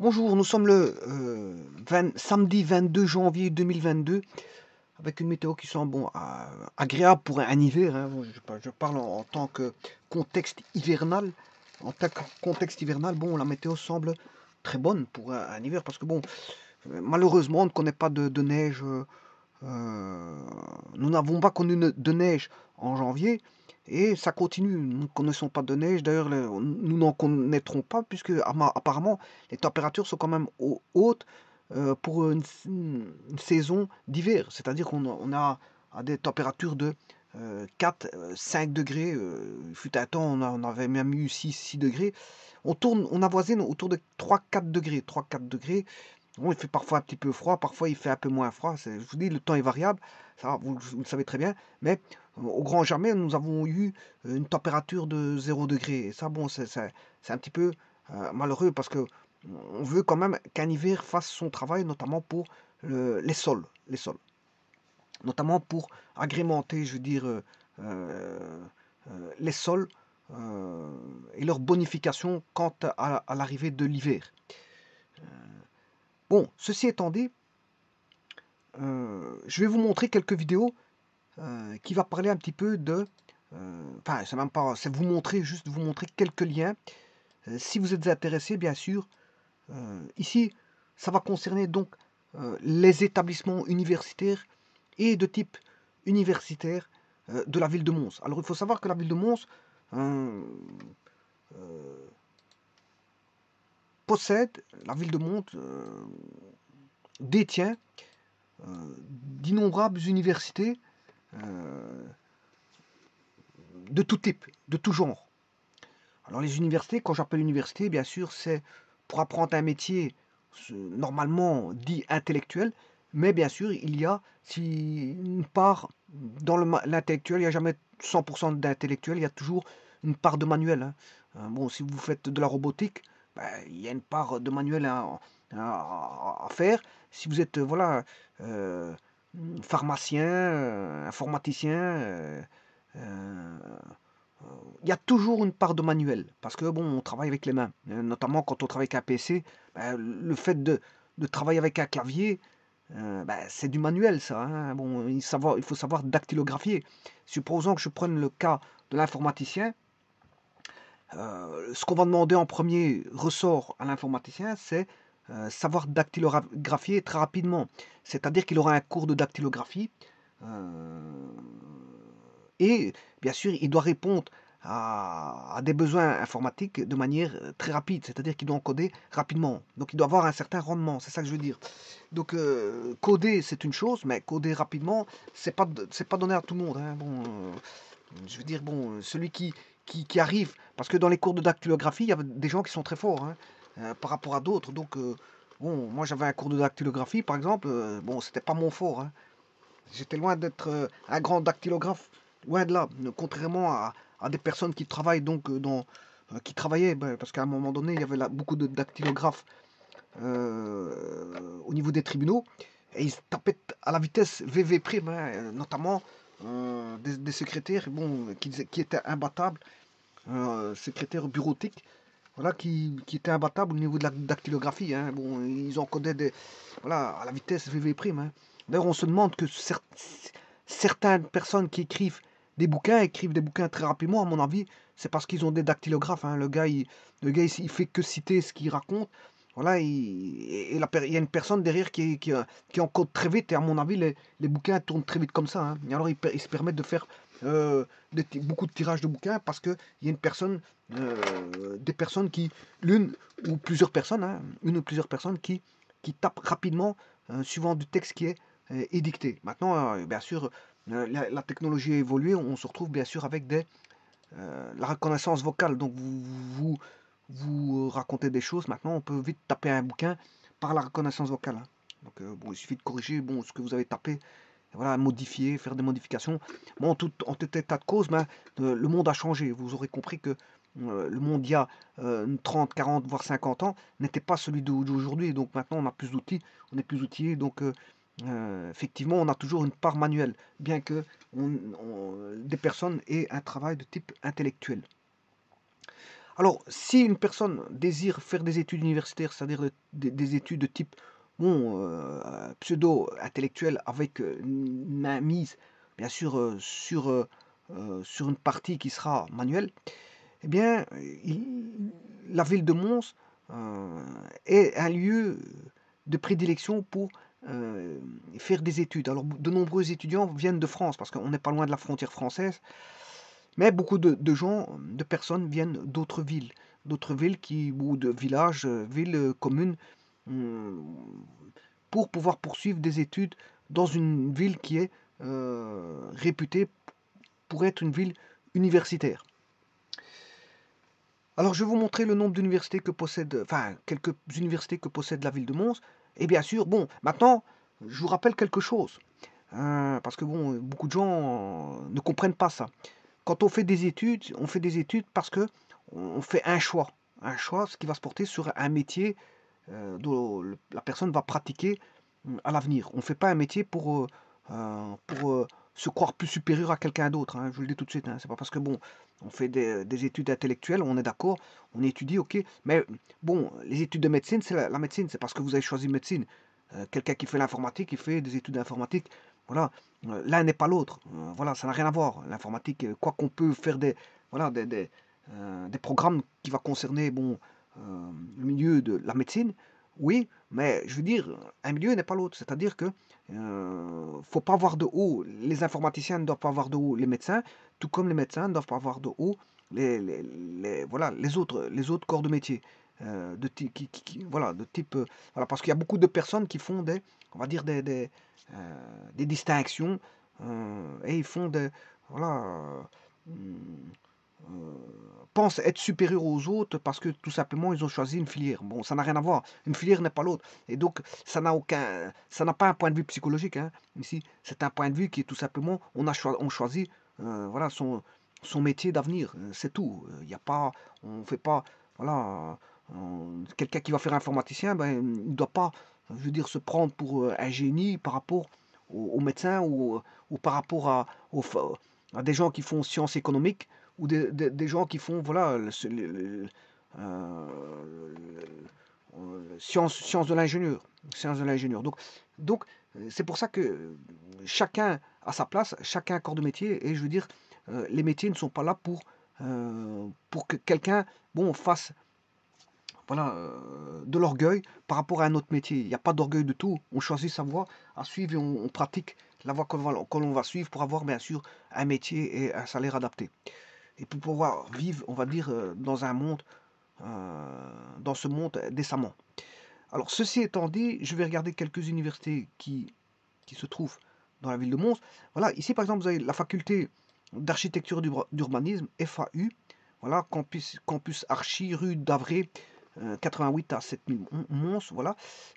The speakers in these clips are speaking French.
Bonjour, nous sommes le euh, samedi 22 janvier 2022 avec une météo qui semble bon, euh, agréable pour un, hiver. Hein. je, parle en, tant que contexte hivernal. En tant que contexte hivernal, bon, la météo semble très bonne pour un, hiver parce que bon, euh, malheureusement, on ne connaît pas de, neige. Euh, nous n'avons pas connu de neige en janvier et ça continue. Nous ne connaissons pas de neige. D'ailleurs, nous n'en connaîtrons pas puisque ah, apparemment les températures sont quand même hautes euh, pour une, saison d'hiver. C'est-à-dire qu'on a des températures de 4, euh, 5 degrés. Il fut un temps, on, avait même eu 6, 6 degrés. On tourne, on avoisine autour de 3, 4 degrés. 3, 4 degrés il fait parfois un petit peu froid, parfois il fait un peu moins froid. Je vous dis, le temps est variable, ça vous, le savez très bien. Mais euh, au Grand jamais, nous avons eu euh, une température de 0 degré. Et ça, bon, c'est un petit peu euh, malheureux parce que on veut quand même qu'un hiver fasse son travail, notamment pour les sols, les sols, notamment pour agrémenter, je veux dire, les sols et leur bonification quant à l'arrivée de l'hiver. Bon, ceci étant dit, euh, je vais vous montrer quelques vidéos euh, qui va parler un petit peu de... Euh, enfin, c'est même pas... C'est vous montrer, juste vous montrer quelques liens. si vous êtes intéressé, bien sûr. ici, ça va concerner donc les établissements universitaires et de type universitaire de la ville de Mons. Alors, il faut savoir que la ville de Mons possède, la ville de Monte euh, détient euh, d'innombrables universités euh, de tout type, de tout genre. Alors les universités, quand j'appelle université, bien sûr, c'est pour apprendre un métier normalement dit intellectuel, mais bien sûr, il y a, si une part dans l'intellectuel, il n'y a jamais 100% d'intellectuel, il y a toujours une part de manuel. Hein. Bon, si vous faites de la robotique, bah, il y a une part de manuel à, faire. Si vous êtes euh, voilà, euh, pharmacien, euh, informaticien, il y a toujours une part de manuel, parce que bon, on travaille avec les mains, notamment quand on travaille avec un PC, bah, le fait de, travailler avec un clavier, bah, c'est du manuel ça. Hein. Bon, il, faut savoir dactylographier. Supposons que je prenne le cas de l'informaticien, euh, ce qu'on va demander en premier ressort à l'informaticien, c'est euh, savoir dactylographier très rapidement. C'est-à-dire qu'il aura un cours de dactylographie. Euh, et bien sûr, il doit répondre à, des besoins informatiques de manière très rapide. C'est-à-dire qu'il doit encoder rapidement. Donc il doit avoir un certain rendement. C'est ça que je veux dire. Donc coder, c'est une chose, mais coder rapidement, c'est pas, pas donné à tout le monde. Hein. Bon, je veux dire, bon, celui qui, qui, arrivent. Parce que dans les cours de dactylographie, il y a des gens qui sont très forts hein, euh, par rapport à d'autres. Donc, euh, bon, moi j'avais un cours de dactylographie, par exemple, euh, bon, c'était pas mon fort. Hein. J'étais loin d'être un grand dactylographe, loin de là. Contrairement à, à des personnes qui travaillent donc dans. qui travaillaient, ben, parce qu'à un moment donné, il y avait là, beaucoup de dactylographes au niveau des tribunaux. Et ils tapaient à la vitesse VV prime, hein, notamment euh, des, secrétaires bon, qui, qui étaient imbattables, euh, secrétaires bureautiques, voilà, qui, qui étaient imbattables au niveau de la dactylographie. Hein. bon, ils en des, voilà, à la vitesse VV prime. Hein. D'ailleurs, on se demande que certaines personnes qui écrivent des bouquins, écrivent des bouquins très rapidement, à mon avis, c'est parce qu'ils ont des dactylographes. Hein. Le gars, il, le gars fait que citer ce qu'il raconte. Voilà, il, y a une personne derrière qui, qui, qui, encode très vite, et à mon avis, les, bouquins tournent très vite comme ça. Et hein. alors, ils, se permettent de faire euh, beaucoup de tirages de bouquins parce qu'il y a une personne, euh, des personnes qui, l'une ou plusieurs personnes, hein, une ou plusieurs personnes qui, qui tapent rapidement, suivant du texte qui est euh, édicté. Maintenant, bien sûr, la, technologie a évolué, on, se retrouve bien sûr avec des, la reconnaissance vocale. Donc, vous vous euh, raconter des choses, maintenant on peut vite taper un bouquin par la reconnaissance vocale. Hein. Donc euh, il suffit de corriger bon, ce que vous avez tapé, voilà, modifier, faire des modifications. Bon, en tout, en état de cause, ben, euh, le monde a changé. Vous aurez compris que le monde il y a 30, 40, voire 50 ans n'était pas celui d'aujourd'hui. Donc maintenant on a plus d'outils, on est plus outillé. Donc effectivement, on a toujours une part manuelle, bien que des personnes aient un travail de type intellectuel. Alors, si une personne désire faire des études universitaires, c'est-à-dire des études de type euh, pseudo-intellectuel, avec euh, une mise, bien sûr, euh, sur, sur une partie qui sera manuelle, eh bien, la ville de Mons est un lieu de prédilection pour faire des études. Alors, de nombreux étudiants viennent de France, parce qu'on n'est pas loin de la frontière française. Mais beaucoup de, gens, de personnes viennent d'autres villes, d'autres villes qui, ou de villages, euh, villes, euh, communes, euh, pour pouvoir poursuivre des études dans une ville qui est réputée pour être une ville universitaire. Alors je vais vous montrer le nombre d'universités que possède, enfin quelques universités que possède la ville de Mons. Et bien sûr, bon, maintenant, je vous rappelle quelque chose. Hein, parce que bon, beaucoup de gens ne comprennent pas ça quand on fait des études, on fait des études parce que on fait un choix, un choix, ce qui va se porter sur un métier euh, dont la personne va pratiquer euh, à l'avenir. On ne fait pas un métier pour, euh, pour se croire plus supérieur à quelqu'un d'autre. Hein. je vous le dis tout de suite. Ce hein. c'est pas parce que bon, on fait des, études intellectuelles, on est d'accord, on étudie, ok. Mais bon, les études de médecine, c'est la, médecine, c'est parce que vous avez choisi médecine. quelqu'un qui fait l'informatique, il fait des études d'informatique voilà, euh, l'un n'est pas l'autre. Euh, voilà, ça n'a rien à voir. L'informatique, euh, quoi qu'on peut faire des, voilà, des, des, programmes qui vont concerner bon, le milieu de la médecine, oui, mais je veux dire, un milieu n'est pas l'autre. C'est-à-dire que faut pas avoir de haut. Les informaticiens ne doivent pas avoir de haut les médecins, tout comme les médecins ne doivent pas avoir de haut les, voilà, les, autres, les autres corps de métier. de, qui, qui, voilà, de type. voilà, parce qu'il y a beaucoup de personnes qui font des, on va dire, des, euh, des distinctions euh, et ils font des. Voilà. Euh, pensent être supérieurs aux autres parce que tout simplement ils ont choisi une filière. Bon, ça n'a rien à voir. Une filière n'est pas l'autre. Et donc, ça n'a aucun, ça n'a pas un point de vue psychologique. Hein. Ici, c'est un point de vue qui est tout simplement, on a choisi... on choisit, voilà, son, son métier d'avenir. C'est tout. Il n'y a pas, on fait pas, voilà, euh, quelqu'un qui va faire informaticien, ben, il ne doit pas, je veux dire, se prendre pour euh, un génie par rapport aux, médecins ou, euh, ou, par rapport à, des gens qui font sciences économiques ou des, des, gens qui font, voilà, sciences de l'ingénieur. Science de l'ingénieur. Donc, donc c'est pour ça que chacun a sa place, chacun a corps de métier, et je veux dire, les métiers ne sont pas là pour, pour que quelqu'un bon, fasse voilà, euh, de l'orgueil par rapport à un autre métier. Il n'y a pas d'orgueil de tout. On choisit sa voie à suivre et on, pratique la voie que l'on va suivre pour avoir bien sûr un métier et un salaire adapté. Et pour pouvoir vivre, on va dire, euh, dans un monde, euh, dans ce monde décemment. Alors ceci étant dit, je vais regarder quelques universités qui, qui se trouvent dans la ville de Mons. Voilà, ici par exemple, vous avez la faculté d'architecture d'urbanisme, FAU, voilà, campus, campus Archi, rue d'Avré, 88 euh, à 7000 Mons, voilà.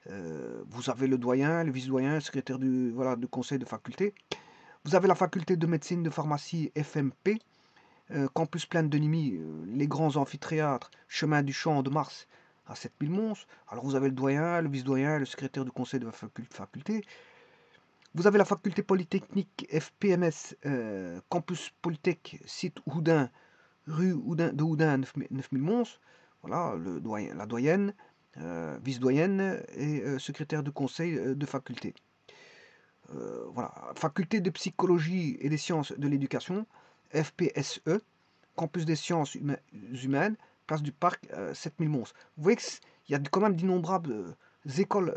Euh, vous avez le doyen, le vice-doyen, le secrétaire du, voilà, du conseil de faculté. Vous avez la faculté de médecine, de pharmacie, FMP, euh, campus plein de Nimi, les grands amphithéâtres, chemin du champ de Mars à 7000 Mons. Alors vous avez le doyen, le vice-doyen, le secrétaire du conseil de faculté. Vous avez la faculté polytechnique FPMS, campus Polytech, site Houdin, rue de Houdin 9000 Mons. Voilà, la doyenne, euh, vice-doyenne et euh, secrétaire de conseil euh, de faculté. voilà, faculté de psychologie et des sciences de l'éducation, FPSE, campus des sciences humaines, place du parc 7000 Mons. Vous voyez qu'il y a quand même d'innombrables écoles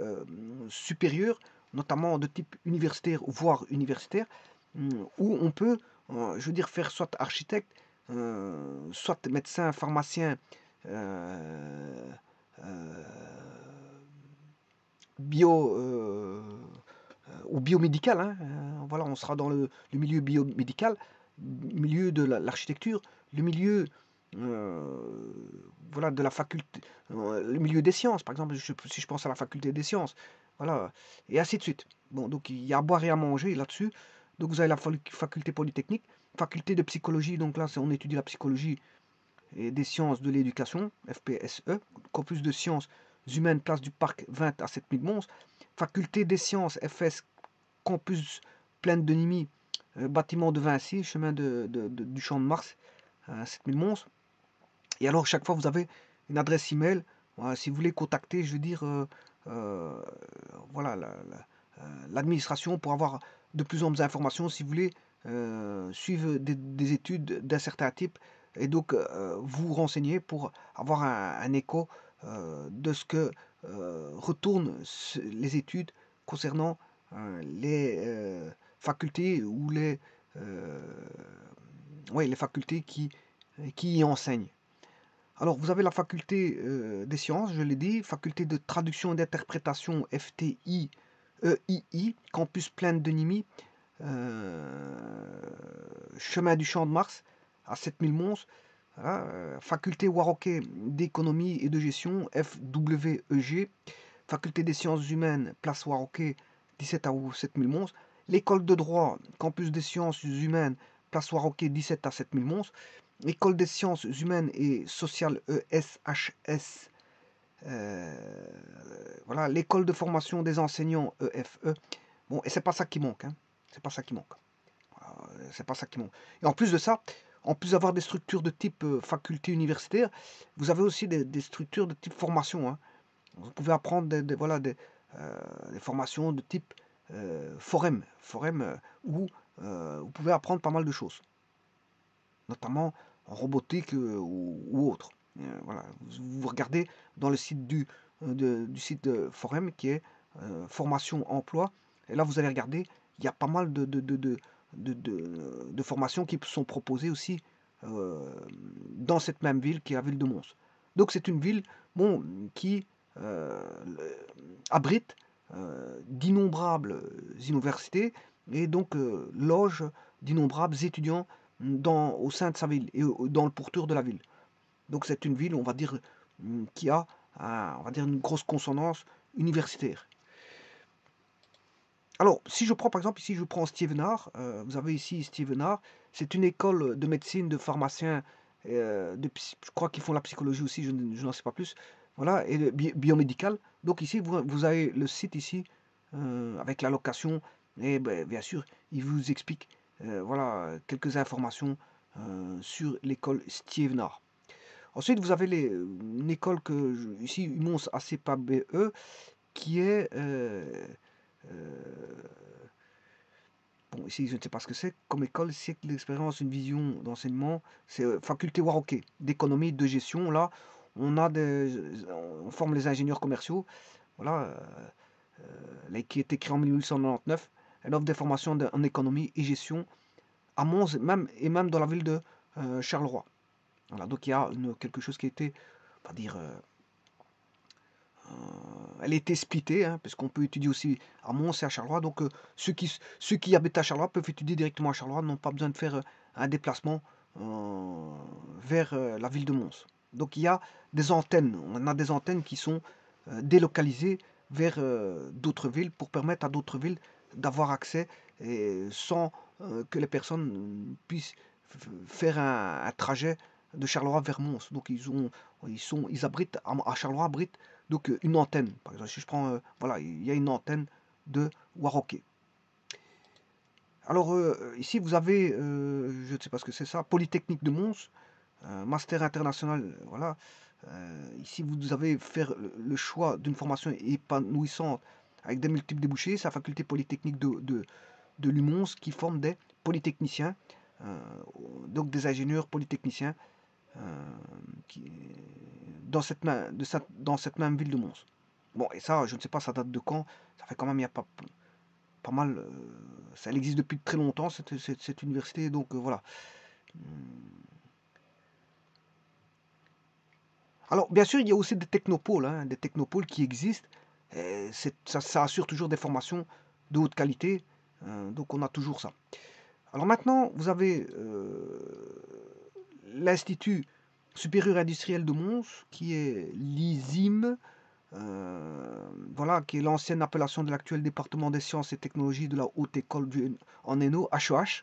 supérieures, notamment de type universitaire, voire universitaire, où on peut, je veux dire, faire soit architecte, soit médecin, pharmacien, euh, euh, bio euh, ou biomédical. Hein, voilà, on sera dans le, milieu biomédical, milieu de l'architecture, le milieu voilà, de la faculté, le milieu des sciences, par exemple, si je pense à la faculté des sciences, voilà, et ainsi de suite. Bon, donc il y a à boire et à manger là-dessus. Donc vous avez la faculté polytechnique, faculté de psychologie, donc là on étudie la psychologie et des sciences de l'éducation, FPSE, Campus de sciences humaines, place du Parc 20 à 7000 Mons, Faculté des sciences, FS, Campus pleine de Nimi, euh, bâtiment de Vinci, chemin de, du Champ de Mars, à 7000 Mons. Et alors, chaque fois, vous avez une adresse email. mail si vous voulez contacter, je veux dire, euh, euh, voilà, l'administration pour avoir de plus en plus d'informations, si vous voulez suivre des, des études d'un certain type, et donc euh, vous renseignez renseigner pour avoir un, écho euh, de ce que euh, retournent les études concernant les facultés ou les, facultés qui, y enseignent. Alors, vous avez la faculté des sciences, je l'ai dit, faculté de traduction et d'interprétation FTI, EII, campus plein de Nimi, chemin du champ de Mars, à 7000 mons, euh, faculté Warroquet d'économie et de gestion, FWEG, faculté des sciences humaines, place Warroquet, 17 à 7000 mons, l'école de droit, campus des sciences humaines, place Warroquet, 17 à 7000 mons, l'école des sciences humaines et sociales ESHS, euh, voilà, l'école de formation des enseignants EFE. E. Bon, et c'est pas ça qui manque, hein. c'est pas ça qui manque. Euh, c'est pas ça qui manque. Et en plus de ça, en plus d'avoir des structures de type euh, faculté universitaire, vous avez aussi des, structures de type formation. Hein. Vous pouvez apprendre des, voilà, euh, des, formations de type euh, forum, où vous pouvez apprendre pas mal de choses, notamment en robotique ou, autre. Vous, regardez dans le site du, du site forum qui est formation emploi, et là vous allez regarder, il y a pas mal de, de de, formations qui sont proposées aussi euh, dans cette même ville qui est la ville de Mons. Donc c'est une ville qui euh, abrite euh, d'innombrables universités et donc loge d'innombrables étudiants au sein de sa ville et dans le pourtour de la ville. Donc c'est une ville, on va dire, qui a, on va dire, une grosse consonance universitaire. Alors, si je prends par exemple ici, je prends Stevenard, euh, vous avez ici Stevenard, c'est une école de médecine, de pharmaciens, euh, je crois qu'ils font la psychologie aussi, je, n'en sais pas plus, voilà, et biomédicale. biomédical. Donc ici, vous, avez le site ici, euh, avec la location, et ben, bien sûr, il vous explique, voilà, quelques informations sur l'école Stevenard. Ensuite, vous avez les, une école que, ici, UMONS ACPABE, qui est euh, bon, ici, je ne sais pas ce que c'est, comme école, c'est d'expérience, une vision d'enseignement, c'est euh, faculté Waroké, d'économie, de gestion. Là, on, a on forme les ingénieurs commerciaux. Voilà, euh, euh qui est écrit en 1899. Elle offre des formations en économie et gestion à Mons même, et même dans la ville de Charleroi. Voilà, donc il y a quelque chose qui a été, on va dire, euh, elle est splittée, hein, parce qu'on peut étudier aussi à Mons et à Charleroi. Donc euh, ceux, qui, ceux qui habitent à Charleroi peuvent étudier directement à Charleroi, n'ont pas besoin de faire euh, un déplacement vers la ville de Mons. Donc il y a des antennes, on a des antennes qui sont délocalisées vers d'autres villes pour permettre à d'autres villes d'avoir accès sans que les personnes puissent faire un, trajet de Charleroi vers Mons. Donc ils, ont, ils, sont, ils abritent, à Charleroi donc euh, une antenne. Par exemple, si je prends, euh, voilà, il y a une antenne de Warroquet. Alors euh, ici, vous avez, je ne sais pas ce que c'est ça, Polytechnique de Mons, Master International, voilà. ici, vous avez faire le choix d'une formation épanouissante avec des multiples débouchés, C'est la faculté polytechnique de, de, de Lumons qui forme des polytechniciens, donc des ingénieurs polytechniciens dans, cette, même ville de Mons. Bon, et ça, je ne sais pas, ça date de quand. Ça fait quand même, il n'y a pas, pas mal. Euh, ça, existe depuis très longtemps, cette, université. Donc euh, voilà. Hmm. Alors, bien sûr, il y a aussi des technopoles, hein, des technopoles qui existent. Et ça, assure toujours des formations de haute qualité. Hein, donc on a toujours ça. Alors maintenant, vous avez euh, l'Institut supérieur industriel de Mons, qui est l'ISIM, euh, voilà, qui est l'ancienne appellation de l'actuel département des sciences et technologies de la Haute École du, en Hainaut, HOH. E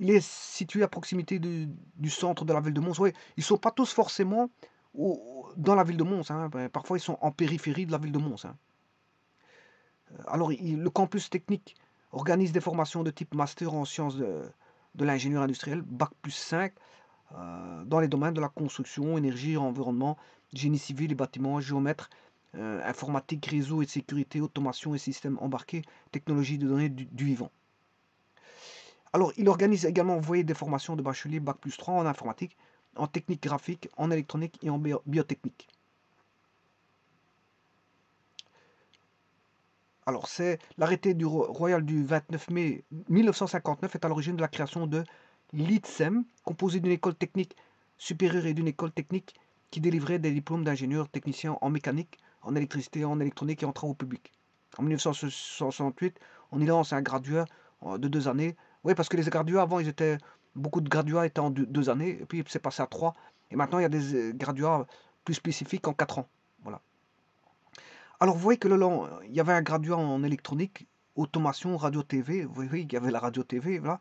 il est situé à proximité du, centre de la ville de Mons. ils ne sont pas tous forcément dans la ville de Mons. Hein. Ben, parfois, ils sont en périphérie de la ville de Mons. Hein. Euh, alors, le campus technique organise des formations de type master en sciences de, de l'ingénieur industriel, Bac plus 5, euh, dans les domaines de la construction, énergie, environnement, génie civil et bâtiments, géomètre, euh, informatique, réseau et sécurité, automation et systèmes embarqué, technologie de données du, vivant. Alors, il organise également, vous voyez, des formations de bachelier Bac plus 3 en informatique, en technique graphique, en électronique et en biotechnique. Alors, c'est l'arrêté du Royal du 29 mai 1959 est à l'origine de la création de l'ITSEM, composé d'une école technique supérieure et d'une école technique qui délivrait des diplômes d'ingénieur technicien en mécanique, en électricité, en électronique et en travaux publics. En 1968, on y lance un graduat euh, de deux années. Oui, parce que les graduats, avant, ils étaient, beaucoup de graduats étaient en deux, années, et puis c'est passé à trois. Et maintenant, il y a des euh, graduats plus spécifiques en quatre ans. Voilà. Alors, vous voyez que le long, il y avait un graduat en électronique, automation, radio-TV. Vous voyez, il y avait la radio-TV, voilà.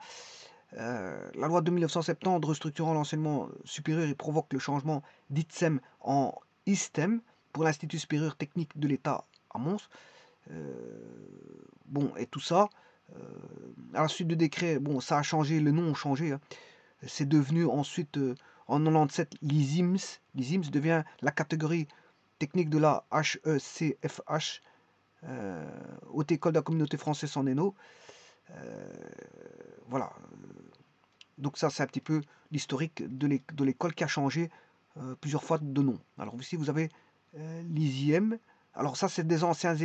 Euh, la loi de 1970 restructurant l'enseignement supérieur et provoque le changement d'ITSEM en ISTEM pour l'Institut supérieur technique de l'État à Mons. Euh, bon, et tout ça, euh, à la suite de décret, bon, ça a changé, le nom a changé. Hein. C'est devenu ensuite, en 97, l'ISIMS. L'ISIMS devient la catégorie technique de la HECFH, e Haute École de la Communauté Française en Hainaut. Euh, voilà. Donc ça, c'est un petit peu l'historique de l'école qui a changé euh, plusieurs fois de nom. Alors ici, vous avez euh, Alors ça, c'est des anciens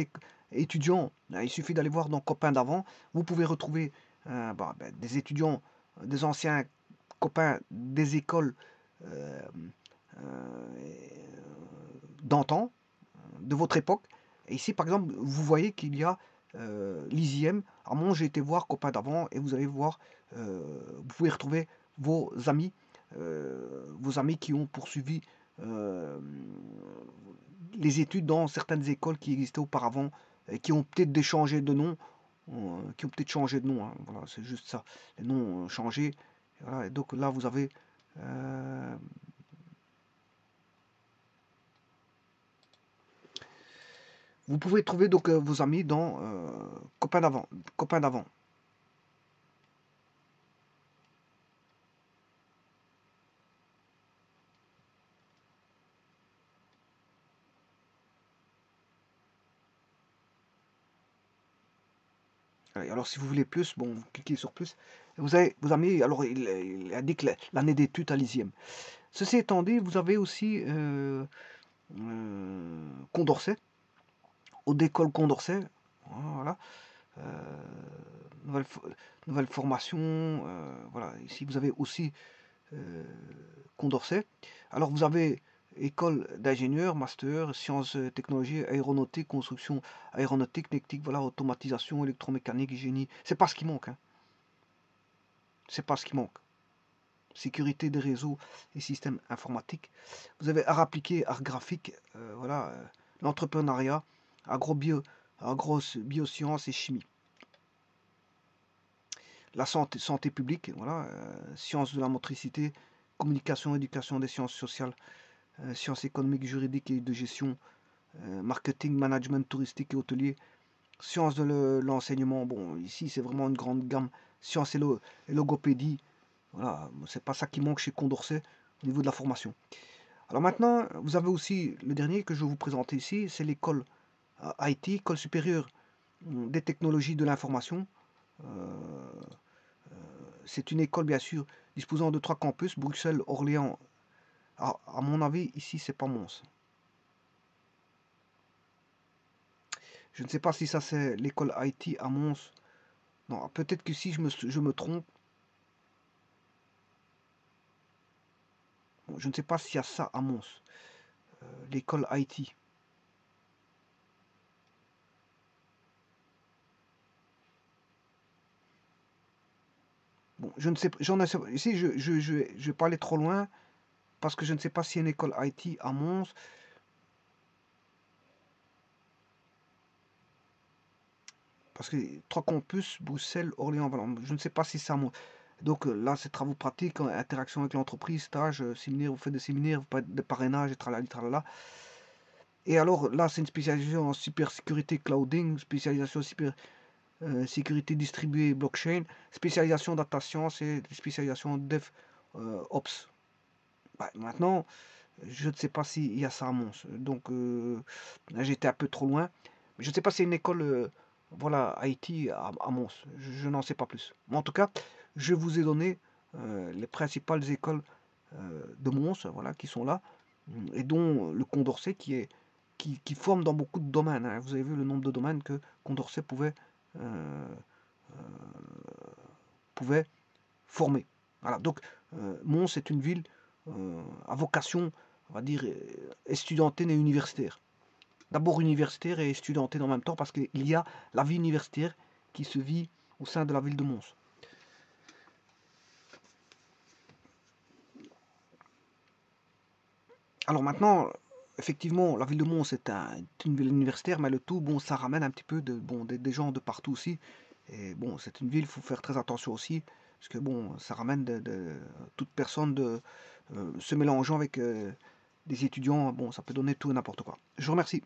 étudiants. Il suffit d'aller voir dans Copains d'avant. Vous pouvez retrouver euh, bah, ben, des étudiants, des anciens copains des écoles d'antan, de votre époque. ici, par exemple, vous voyez qu'il y a l'ISIEM Armand, j'ai été voir copain d'avant et vous allez voir, euh, vous pouvez retrouver vos amis, euh, vos amis qui ont poursuivi euh, les études dans certaines écoles qui existaient auparavant et qui ont peut-être changé de nom, qui ont peut-être changé de nom. Hein, voilà, c'est juste ça. Les noms ont changé. Voilà, et donc là, vous avez Vous pouvez trouver donc euh, vos amis dans euh, copains d'avant. d'avant. Alors si vous voulez plus, bon, cliquez sur plus. Vous avez vos amis, alors il, indique l'année d'études à l'ISIEM. Ceci étant dit, vous avez aussi euh, euh, Condorcet, au Condorcet. Voilà. Euh, nouvelle, formation. Euh, voilà. Ici, vous avez aussi euh, Condorcet. Alors, vous avez école d'ingénieurs, master, sciences, technologies, aéronautique, construction aéronautique, technique, voilà, automatisation, électromécanique, génie. C'est pas ce qui manque. Hein. C'est pas ce qui manque. Sécurité des réseaux et systèmes informatiques. Vous avez art appliqué, art graphique, voilà, l'entrepreneuriat, agrobio, agro biosciences et chimie. La santé, santé publique, voilà, euh, sciences de la motricité, communication, éducation des sciences sociales, euh, sciences économiques, juridiques et de gestion, euh, marketing, management touristique et hôtelier, sciences de l'enseignement, bon, ici c'est vraiment une grande gamme, sciences et, et logopédie, voilà, c'est pas ça qui manque chez Condorcet au niveau de la formation. Alors maintenant, vous avez aussi le dernier que je vais vous présenter ici, c'est l'école IT école supérieure des technologies de l'information. Euh, euh, c'est une école, bien sûr, disposant de trois campus, Bruxelles, Orléans. À, mon avis, ici, c'est pas Mons. Je ne sais pas si ça, c'est l'école Haïti à Mons. Non, peut-être que si je me, trompe. je ne sais pas s'il y a ça à Mons. Euh, l'école Haïti. je ne sais pas. Si je, je, je, je vais pas aller trop loin, parce que je ne sais pas si une école IT à Mons. Parce que trois campus, Bruxelles, Orléans, Valence. Je ne sais pas si ça Donc euh, là, c'est travaux pratiques, interaction avec l'entreprise, stage, séminaire, vous faites des séminaires, vous faites des parrainages, et tralala, Et alors là, c'est une spécialisation en cybersécurité, clouding, spécialisation super euh, sécurité distribuée blockchain, spécialisation data science et spécialisation dev euh, ops. maintenant, je ne sais pas s'il y a ça à Mons. Donc, euh, j'étais un peu trop loin. Je ne sais pas si c'est une école, voilà, IT à, Mons. Je, n'en sais pas plus. Mais en tout cas, je vous ai donné les principales écoles de Mons, voilà, qui sont là, et dont le Condorcet qui est qui, qui forme dans beaucoup de domaines. Hein. Vous avez vu le nombre de domaines que Condorcet pouvait euh, euh, pouvait former. Voilà, donc euh, Mons est une ville à vocation, on va dire, estudiantine et universitaire. D'abord universitaire et estudiantine en même temps, parce qu'il y a la vie universitaire qui se vit au sein de la ville de Mons. Alors maintenant, effectivement, la ville de Mons est, une ville universitaire, mais le tout, bon, ça ramène un petit peu de, bon, des, gens de partout aussi. Et bon, c'est une ville, il faut faire très attention aussi, parce que bon, ça ramène de, toute personne de euh, se mélangeant avec euh, des étudiants, bon, ça peut donner tout n'importe quoi. Je vous remercie.